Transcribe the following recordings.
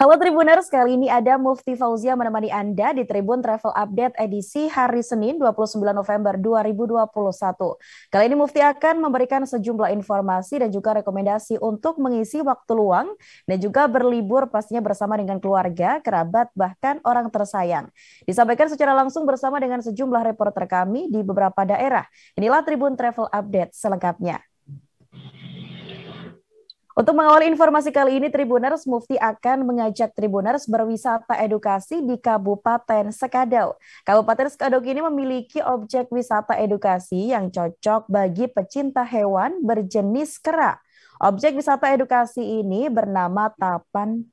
Halo Tribuners, kali ini ada Mufti Fauzia menemani Anda di Tribun Travel Update edisi hari Senin 29 November 2021. Kali ini Mufti akan memberikan sejumlah informasi dan juga rekomendasi untuk mengisi waktu luang dan juga berlibur pastinya bersama dengan keluarga, kerabat, bahkan orang tersayang. Disampaikan secara langsung bersama dengan sejumlah reporter kami di beberapa daerah. Inilah Tribun Travel Update selengkapnya. Untuk mengawali informasi kali ini, Tribuners Mufti akan mengajak Tribuners berwisata edukasi di Kabupaten Sekadau. Kabupaten Sekadau ini memiliki objek wisata edukasi yang cocok bagi pecinta hewan berjenis kera. Objek wisata edukasi ini bernama Tapan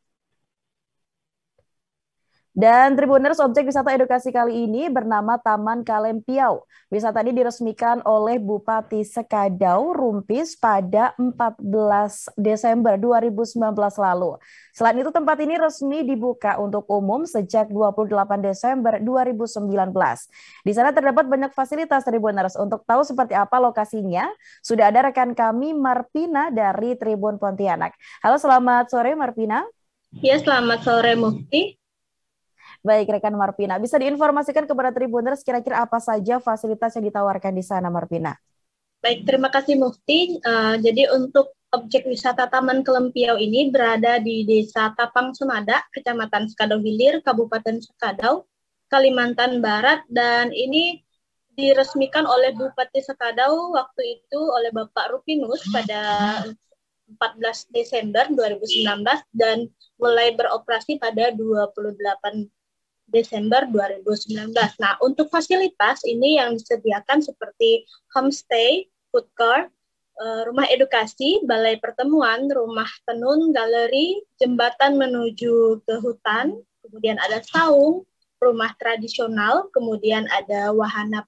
dan Tribuners objek wisata edukasi kali ini bernama Taman Kalem Piau. Wisata ini diresmikan oleh Bupati Sekadau Rumpis pada 14 Desember 2019 lalu. Selain itu tempat ini resmi dibuka untuk umum sejak 28 Desember 2019. Di sana terdapat banyak fasilitas Tribuners. Untuk tahu seperti apa lokasinya, sudah ada rekan kami Marpina dari Tribun Pontianak. Halo selamat sore Marpina. Ya, selamat sore Mufti. Baik, rekan Marpina, bisa diinformasikan kepada Tribuners kira-kira apa saja fasilitas yang ditawarkan di sana, Marpina? Baik, terima kasih Mufti. Uh, jadi untuk objek wisata Taman Kelempiau ini berada di Desa Tapang Sumada, Kecamatan Sekadau Hilir, Kabupaten Sekadau, Kalimantan Barat, dan ini diresmikan oleh Bupati Sekadau waktu itu oleh Bapak Rupinus pada 14 Desember 2019 dan mulai beroperasi pada 28 Desember 2019. Nah, untuk fasilitas ini yang disediakan seperti homestay, food court, eh, rumah edukasi, balai pertemuan, rumah tenun, galeri, jembatan menuju ke hutan, kemudian ada saung, rumah tradisional, kemudian ada wahana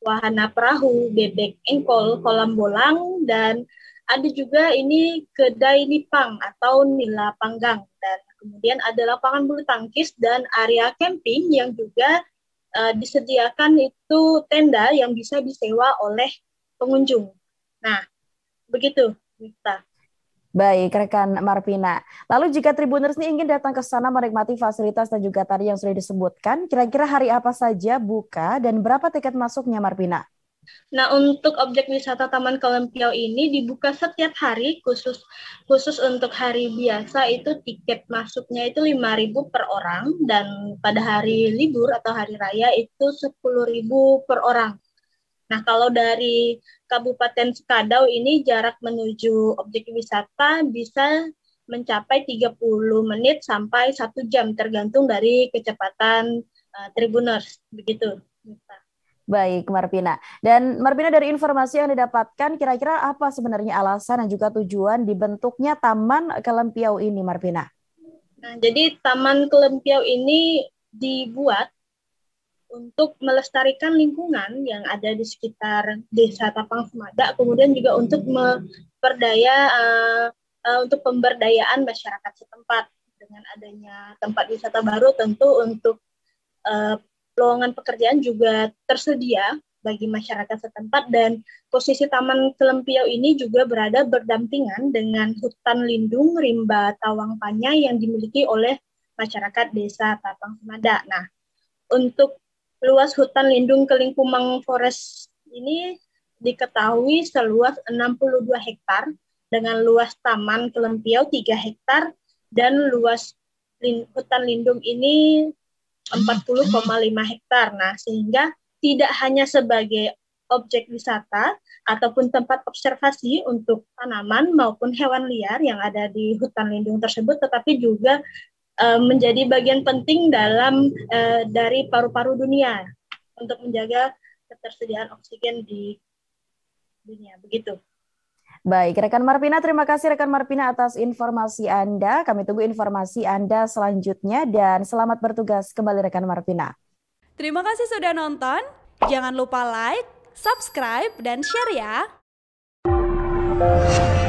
wahana perahu, bebek engkol, kolam bolang, dan ada juga ini kedai nipang atau nila panggang. Dan Kemudian ada lapangan bulu tangkis dan area camping yang juga uh, disediakan itu tenda yang bisa disewa oleh pengunjung. Nah, begitu, kita. Baik, rekan Marpina. Lalu jika Tribuners ini ingin datang ke sana menikmati fasilitas dan juga tari yang sudah disebutkan, kira-kira hari apa saja buka dan berapa tiket masuknya Marpina? Nah, untuk objek wisata Taman Kelempiau ini dibuka setiap hari khusus khusus untuk hari biasa itu tiket masuknya itu 5.000 per orang dan pada hari libur atau hari raya itu 10.000 per orang. Nah, kalau dari Kabupaten Sekadau ini jarak menuju objek wisata bisa mencapai 30 menit sampai 1 jam tergantung dari kecepatan uh, tribuners begitu. Baik, Marpina. Dan Marpina dari informasi yang didapatkan, kira-kira apa sebenarnya alasan dan juga tujuan dibentuknya Taman Kelempiau ini, Marpina? Nah, jadi Taman Kelempiau ini dibuat untuk melestarikan lingkungan yang ada di sekitar Desa Tapang Semada, kemudian juga untuk memperdaya uh, uh, untuk pemberdayaan masyarakat setempat dengan adanya tempat wisata baru tentu untuk uh, lowongan pekerjaan juga tersedia bagi masyarakat setempat dan posisi Taman Kelempiau ini juga berada berdampingan dengan hutan lindung Rimba Tawang Panya yang dimiliki oleh masyarakat desa Tapang Semada. Nah, untuk luas hutan lindung Kelingkumang Forest ini diketahui seluas 62 hektar dengan luas Taman Kelempiau 3 hektar dan luas hutan lindung ini 40,5 hektar. Nah, sehingga tidak hanya sebagai objek wisata ataupun tempat observasi untuk tanaman maupun hewan liar yang ada di hutan lindung tersebut, tetapi juga e, menjadi bagian penting dalam e, dari paru-paru dunia untuk menjaga ketersediaan oksigen di dunia. Begitu. Baik, rekan Marpina, terima kasih rekan Marpina atas informasi Anda. Kami tunggu informasi Anda selanjutnya dan selamat bertugas kembali rekan Marpina. Terima kasih sudah nonton. Jangan lupa like, subscribe, dan share ya.